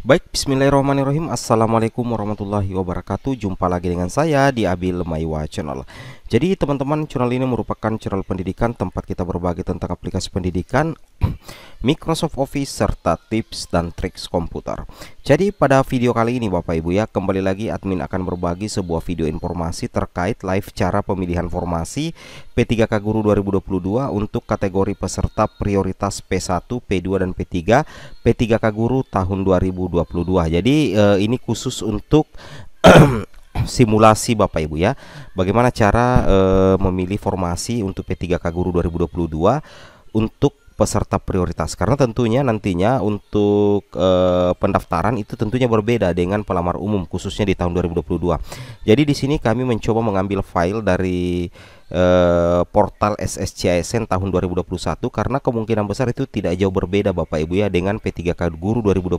Baik, bismillahirrahmanirrahim Assalamualaikum warahmatullahi wabarakatuh Jumpa lagi dengan saya di Abil Maiwa Channel Jadi teman-teman channel ini merupakan channel pendidikan Tempat kita berbagi tentang aplikasi pendidikan Microsoft Office serta tips dan triks komputer Jadi pada video kali ini Bapak Ibu ya Kembali lagi admin akan berbagi sebuah video informasi terkait live cara pemilihan formasi P3K Guru 2022 untuk kategori peserta prioritas P1, P2 dan P3 P3K Guru tahun 2022. Jadi eh, ini khusus untuk simulasi Bapak Ibu ya. Bagaimana cara eh, memilih formasi untuk P3K Guru 2022 untuk peserta prioritas karena tentunya nantinya untuk e, pendaftaran itu tentunya berbeda dengan pelamar umum khususnya di tahun 2022. Jadi di sini kami mencoba mengambil file dari Eh, portal SSCISN tahun 2021 karena kemungkinan besar itu tidak jauh berbeda Bapak Ibu ya dengan P3K Guru 2022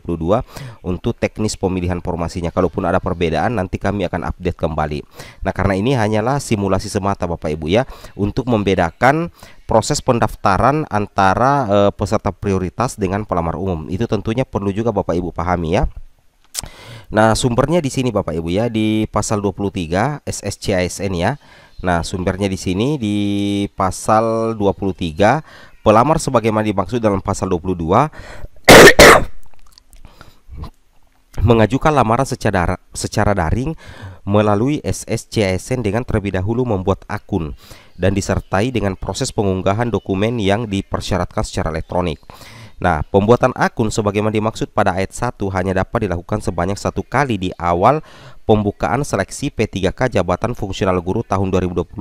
untuk teknis pemilihan formasinya. Kalaupun ada perbedaan nanti kami akan update kembali. Nah, karena ini hanyalah simulasi semata Bapak Ibu ya untuk membedakan proses pendaftaran antara eh, peserta prioritas dengan pelamar umum. Itu tentunya perlu juga Bapak Ibu pahami ya. Nah, sumbernya di sini Bapak Ibu ya di pasal 23 SSCISN ya. Nah, sumbernya di sini di pasal 23 pelamar sebagaimana dimaksud dalam pasal 22 mengajukan lamaran secara secara daring melalui SSCSN dengan terlebih dahulu membuat akun dan disertai dengan proses pengunggahan dokumen yang dipersyaratkan secara elektronik. Nah, pembuatan akun sebagaimana dimaksud pada ayat 1 hanya dapat dilakukan sebanyak satu kali di awal pembukaan seleksi P3K jabatan fungsional guru tahun 2022.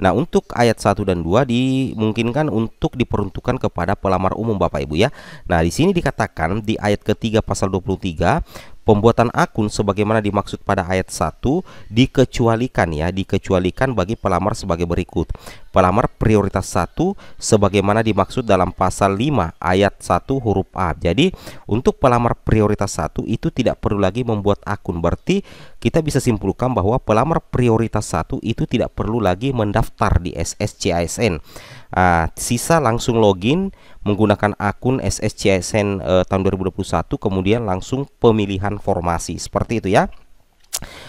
Nah, untuk ayat 1 dan 2 dimungkinkan untuk diperuntukkan kepada pelamar umum Bapak Ibu ya. Nah, di sini dikatakan di ayat ketiga pasal 23 Pembuatan akun sebagaimana dimaksud pada ayat 1 dikecualikan ya, dikecualikan bagi pelamar sebagai berikut. Pelamar prioritas 1 sebagaimana dimaksud dalam pasal 5 ayat 1 huruf A. Jadi, untuk pelamar prioritas 1 itu tidak perlu lagi membuat akun. Berarti kita bisa simpulkan bahwa pelamar prioritas 1 itu tidak perlu lagi mendaftar di SSCISN. Uh, sisa langsung login menggunakan akun SSCSN uh, eh, tahun 2021 kemudian langsung pemilihan formasi seperti itu ya.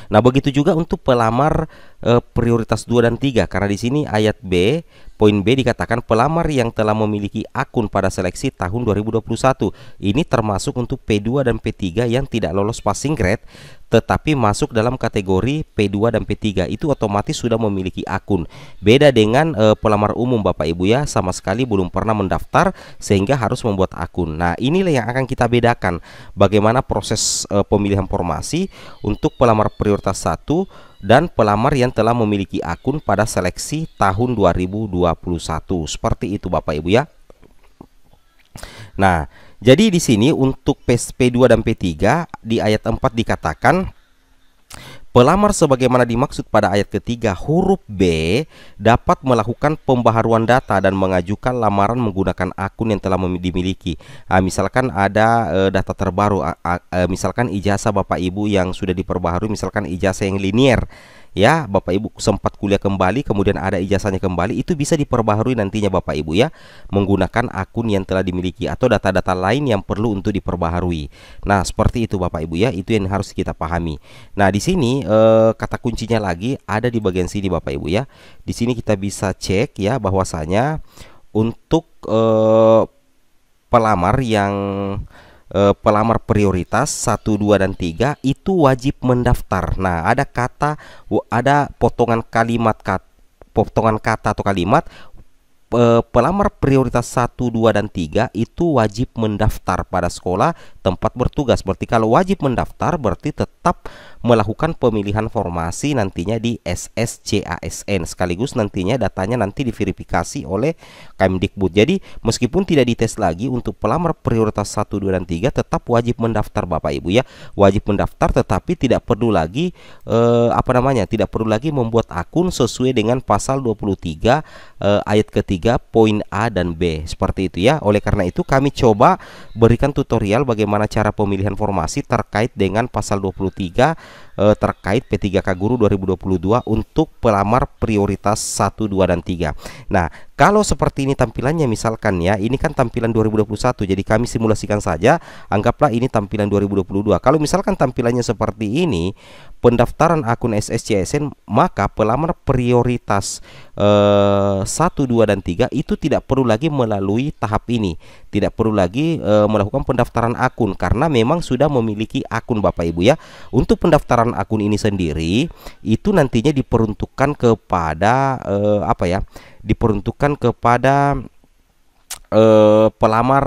Nah, begitu juga untuk pelamar e, prioritas 2 dan 3 karena di sini ayat B, poin B dikatakan pelamar yang telah memiliki akun pada seleksi tahun 2021. Ini termasuk untuk P2 dan P3 yang tidak lolos passing grade tetapi masuk dalam kategori P2 dan P3 itu otomatis sudah memiliki akun. Beda dengan e, pelamar umum Bapak Ibu ya, sama sekali belum pernah mendaftar sehingga harus membuat akun. Nah, inilah yang akan kita bedakan bagaimana proses e, pemilihan formasi untuk pelamar prioritas 1 dan pelamar yang telah memiliki akun pada seleksi tahun 2021. Seperti itu Bapak Ibu ya. Nah, jadi di sini untuk P2 dan P3 di ayat 4 dikatakan Pelamar sebagaimana dimaksud pada ayat ketiga huruf B dapat melakukan pembaharuan data dan mengajukan lamaran menggunakan akun yang telah dimiliki. Nah, misalkan ada uh, data terbaru, uh, uh, misalkan ijazah bapak ibu yang sudah diperbaharui, misalkan ijazah yang linier ya Bapak Ibu sempat kuliah kembali kemudian ada ijazahnya kembali itu bisa diperbaharui nantinya Bapak Ibu ya menggunakan akun yang telah dimiliki atau data-data lain yang perlu untuk diperbaharui. Nah, seperti itu Bapak Ibu ya, itu yang harus kita pahami. Nah, di sini eh, kata kuncinya lagi ada di bagian sini Bapak Ibu ya. Di sini kita bisa cek ya bahwasanya untuk eh, pelamar yang eh, pelamar prioritas 1, 2 dan 3 itu wajib mendaftar. Nah, ada kata ada potongan kalimat kata potongan kata atau kalimat eh, pelamar prioritas 1, 2, dan 3 itu wajib mendaftar pada sekolah tempat bertugas. Berarti kalau wajib mendaftar berarti tetap melakukan pemilihan formasi nantinya di SSCASN sekaligus nantinya datanya nanti diverifikasi oleh Kemdikbud. Jadi meskipun tidak dites lagi untuk pelamar prioritas 1, 2 dan 3 tetap wajib mendaftar Bapak Ibu ya. Wajib mendaftar tetapi tidak perlu lagi eh, apa namanya? tidak perlu lagi membuat akun sesuai dengan pasal 23 eh, ayat ketiga poin A dan B. Seperti itu ya. Oleh karena itu kami coba berikan tutorial bagaimana bagaimana cara pemilihan formasi terkait dengan pasal 23 eh, terkait P3K Guru 2022 untuk pelamar prioritas 1, 2 dan 3. Nah, kalau seperti ini tampilannya misalkan ya, ini kan tampilan 2021. Jadi kami simulasikan saja, anggaplah ini tampilan 2022. Kalau misalkan tampilannya seperti ini, pendaftaran akun SSCSN maka pelamar prioritas eh, 1, 2 dan 3 itu tidak perlu lagi melalui tahap ini. Tidak perlu lagi eh, melakukan pendaftaran akun karena memang sudah memiliki akun Bapak Ibu ya. Untuk pendaftaran akun ini sendiri itu nantinya diperuntukkan kepada eh, apa ya diperuntukkan kepada eh, pelamar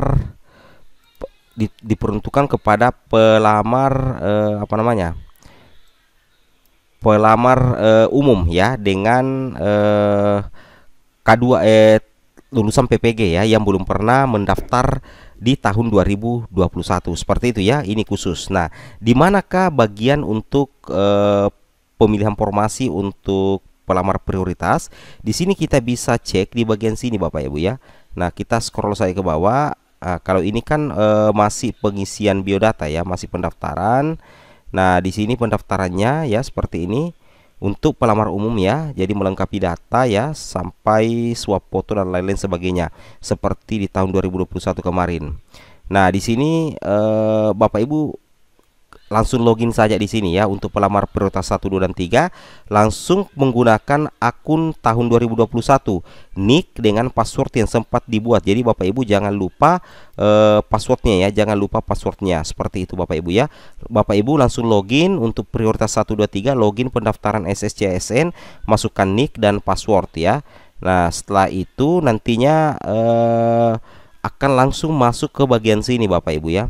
di, diperuntukkan kepada pelamar eh, apa namanya pelamar eh, umum ya dengan eh, K2 eh lulusan PPG ya yang belum pernah mendaftar di tahun 2021 seperti itu ya ini khusus. Nah, di manakah bagian untuk eh, pemilihan formasi untuk pelamar prioritas? Di sini kita bisa cek di bagian sini Bapak Ibu ya. Nah, kita scroll saya ke bawah. Nah, kalau ini kan eh, masih pengisian biodata ya, masih pendaftaran. Nah, di sini pendaftarannya ya seperti ini untuk pelamar umum ya jadi melengkapi data ya sampai swap foto dan lain-lain sebagainya seperti di tahun 2021 kemarin nah di sini eh, Bapak Ibu langsung login saja di sini ya untuk pelamar prioritas 1, 2 dan 3 langsung menggunakan akun tahun 2021 nick dengan password yang sempat dibuat. Jadi Bapak Ibu jangan lupa eh, passwordnya ya, jangan lupa passwordnya seperti itu Bapak Ibu ya. Bapak Ibu langsung login untuk prioritas 1, 2, 3 login pendaftaran SSCSN masukkan nick dan password ya. Nah, setelah itu nantinya eh, akan langsung masuk ke bagian sini Bapak Ibu ya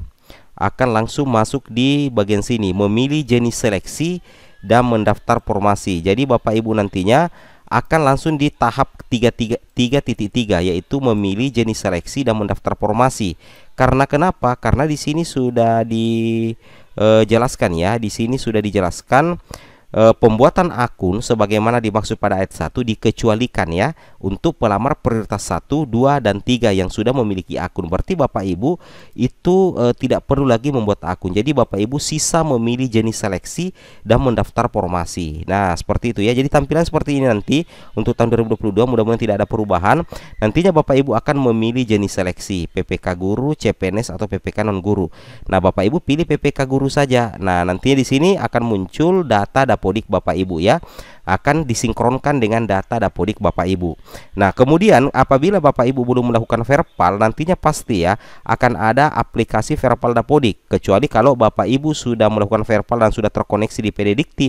akan langsung masuk di bagian sini memilih jenis seleksi dan mendaftar formasi. Jadi Bapak Ibu nantinya akan langsung di tahap 3.3 yaitu memilih jenis seleksi dan mendaftar formasi. Karena kenapa? Karena di sini sudah dijelaskan eh, ya, di sini sudah dijelaskan eh, pembuatan akun sebagaimana dimaksud pada ayat 1 dikecualikan ya untuk pelamar prioritas 1, 2 dan 3 yang sudah memiliki akun. Berarti Bapak Ibu itu e, tidak perlu lagi membuat akun. Jadi Bapak Ibu sisa memilih jenis seleksi dan mendaftar formasi. Nah, seperti itu ya. Jadi tampilan seperti ini nanti untuk tahun 2022 mudah-mudahan tidak ada perubahan. Nantinya Bapak Ibu akan memilih jenis seleksi PPK guru, CPNS atau PPK non guru. Nah, Bapak Ibu pilih PPK guru saja. Nah, nantinya di sini akan muncul data Dapodik Bapak Ibu ya. Akan disinkronkan dengan data Dapodik Bapak Ibu. Nah, kemudian apabila Bapak Ibu belum melakukan verbal, nantinya pasti ya akan ada aplikasi verbal dapodik. Kecuali kalau Bapak Ibu sudah melakukan verbal dan sudah terkoneksi di pededikti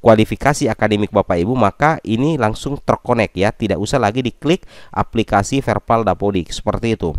kualifikasi akademik Bapak Ibu, maka ini langsung terkonek ya, tidak usah lagi diklik aplikasi verbal dapodik seperti itu.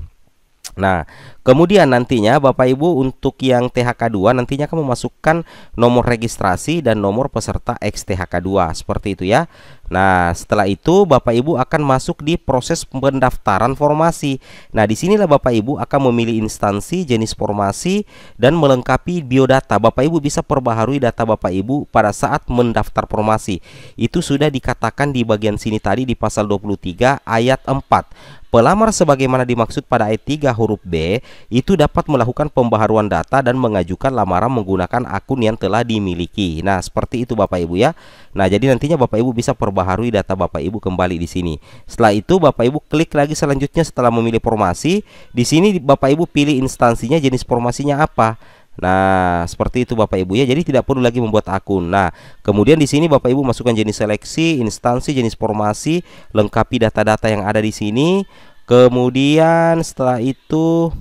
Nah, kemudian nantinya Bapak Ibu untuk yang THK2 nantinya akan memasukkan nomor registrasi dan nomor peserta XTHK2 seperti itu ya. Nah, setelah itu Bapak Ibu akan masuk di proses pendaftaran formasi. Nah, di sinilah Bapak Ibu akan memilih instansi, jenis formasi, dan melengkapi biodata. Bapak Ibu bisa perbaharui data Bapak Ibu pada saat mendaftar formasi. Itu sudah dikatakan di bagian sini tadi di pasal 23 ayat 4. Pelamar sebagaimana dimaksud pada ayat 3 huruf B itu dapat melakukan pembaharuan data dan mengajukan lamaran menggunakan akun yang telah dimiliki. Nah, seperti itu Bapak Ibu ya. Nah, jadi nantinya Bapak Ibu bisa perbaharui data Bapak Ibu kembali di sini. Setelah itu Bapak Ibu klik lagi selanjutnya setelah memilih formasi, di sini Bapak Ibu pilih instansinya jenis formasinya apa. Nah, seperti itu Bapak Ibu ya. Jadi tidak perlu lagi membuat akun. Nah, kemudian di sini Bapak Ibu masukkan jenis seleksi, instansi, jenis formasi, lengkapi data-data yang ada di sini. Kemudian setelah itu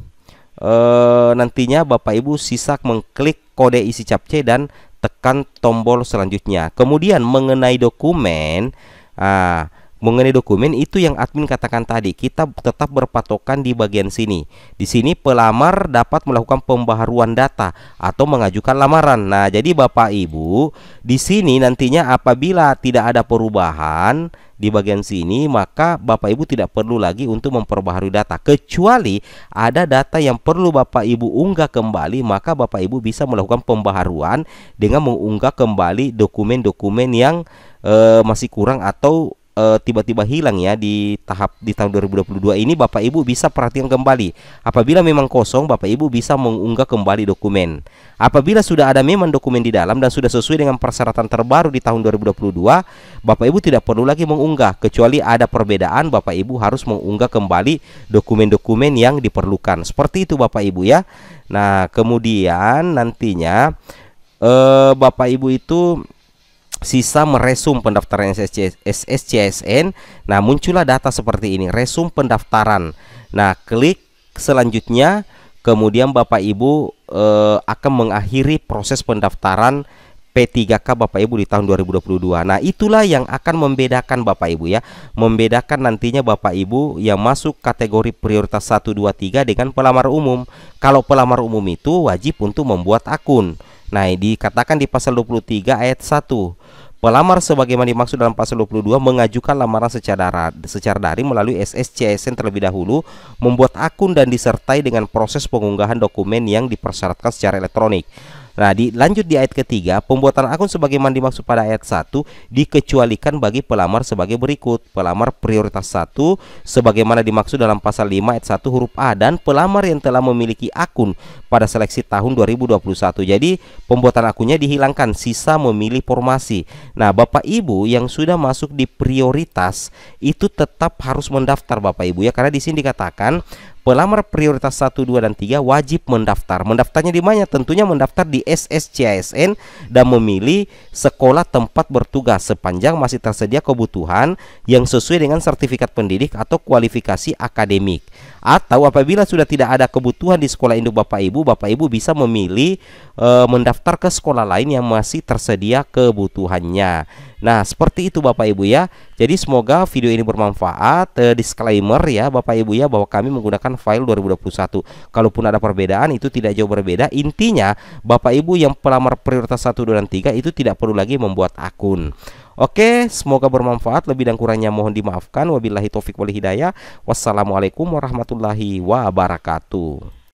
eh nantinya Bapak Ibu sisak mengklik kode isi capce dan tekan tombol selanjutnya. Kemudian mengenai dokumen, ah, mengenai dokumen itu yang admin katakan tadi kita tetap berpatokan di bagian sini di sini pelamar dapat melakukan pembaharuan data atau mengajukan lamaran nah jadi Bapak Ibu di sini nantinya apabila tidak ada perubahan di bagian sini maka Bapak Ibu tidak perlu lagi untuk memperbaharui data kecuali ada data yang perlu Bapak Ibu unggah kembali maka Bapak Ibu bisa melakukan pembaharuan dengan mengunggah kembali dokumen-dokumen yang eh, masih kurang atau Eh, tiba-tiba uh, hilang ya di tahap di tahun 2022 ini Bapak Ibu bisa perhatikan kembali. Apabila memang kosong, Bapak Ibu bisa mengunggah kembali dokumen. Apabila sudah ada memang dokumen di dalam dan sudah sesuai dengan persyaratan terbaru di tahun 2022, Bapak Ibu tidak perlu lagi mengunggah kecuali ada perbedaan Bapak Ibu harus mengunggah kembali dokumen-dokumen yang diperlukan. Seperti itu Bapak Ibu ya. Nah, kemudian nantinya eh uh, Bapak Ibu itu sisa meresum pendaftaran SSCSN. Nah, muncullah data seperti ini, resum pendaftaran. Nah, klik selanjutnya, kemudian Bapak Ibu eh, akan mengakhiri proses pendaftaran P3K Bapak Ibu di tahun 2022. Nah, itulah yang akan membedakan Bapak Ibu ya. Membedakan nantinya Bapak Ibu yang masuk kategori prioritas 123 dengan pelamar umum. Kalau pelamar umum itu wajib untuk membuat akun. Nah, dikatakan di pasal 23 ayat 1. Pelamar sebagaimana dimaksud dalam pasal 22 mengajukan lamaran secara secara daring melalui SSCSN terlebih dahulu, membuat akun dan disertai dengan proses pengunggahan dokumen yang dipersyaratkan secara elektronik. Nah, di, lanjut di ayat ketiga, pembuatan akun sebagaimana dimaksud pada ayat 1 dikecualikan bagi pelamar sebagai berikut. Pelamar prioritas 1 sebagaimana dimaksud dalam pasal 5 ayat 1 huruf A dan pelamar yang telah memiliki akun pada seleksi tahun 2021. Jadi, pembuatan akunnya dihilangkan, sisa memilih formasi. Nah, Bapak Ibu yang sudah masuk di prioritas itu tetap harus mendaftar Bapak Ibu ya karena di sini dikatakan pelamar prioritas 1, 2, dan 3 wajib mendaftar. Mendaftarnya di mana? Tentunya mendaftar di SSCASN dan memilih sekolah tempat bertugas sepanjang masih tersedia kebutuhan yang sesuai dengan sertifikat pendidik atau kualifikasi akademik. Atau apabila sudah tidak ada kebutuhan di sekolah induk Bapak Ibu, Bapak Ibu bisa memilih e, mendaftar ke sekolah lain yang masih tersedia kebutuhannya. Nah, seperti itu Bapak Ibu ya. Jadi semoga video ini bermanfaat. Eh, disclaimer ya Bapak Ibu ya bahwa kami menggunakan file 2021. Kalaupun ada perbedaan itu tidak jauh berbeda. Intinya Bapak Ibu yang pelamar prioritas 1 2 dan 3 itu tidak perlu lagi membuat akun. Oke, semoga bermanfaat. Lebih dan kurangnya mohon dimaafkan. Wabillahi taufiq wal hidayah. Wassalamualaikum warahmatullahi wabarakatuh.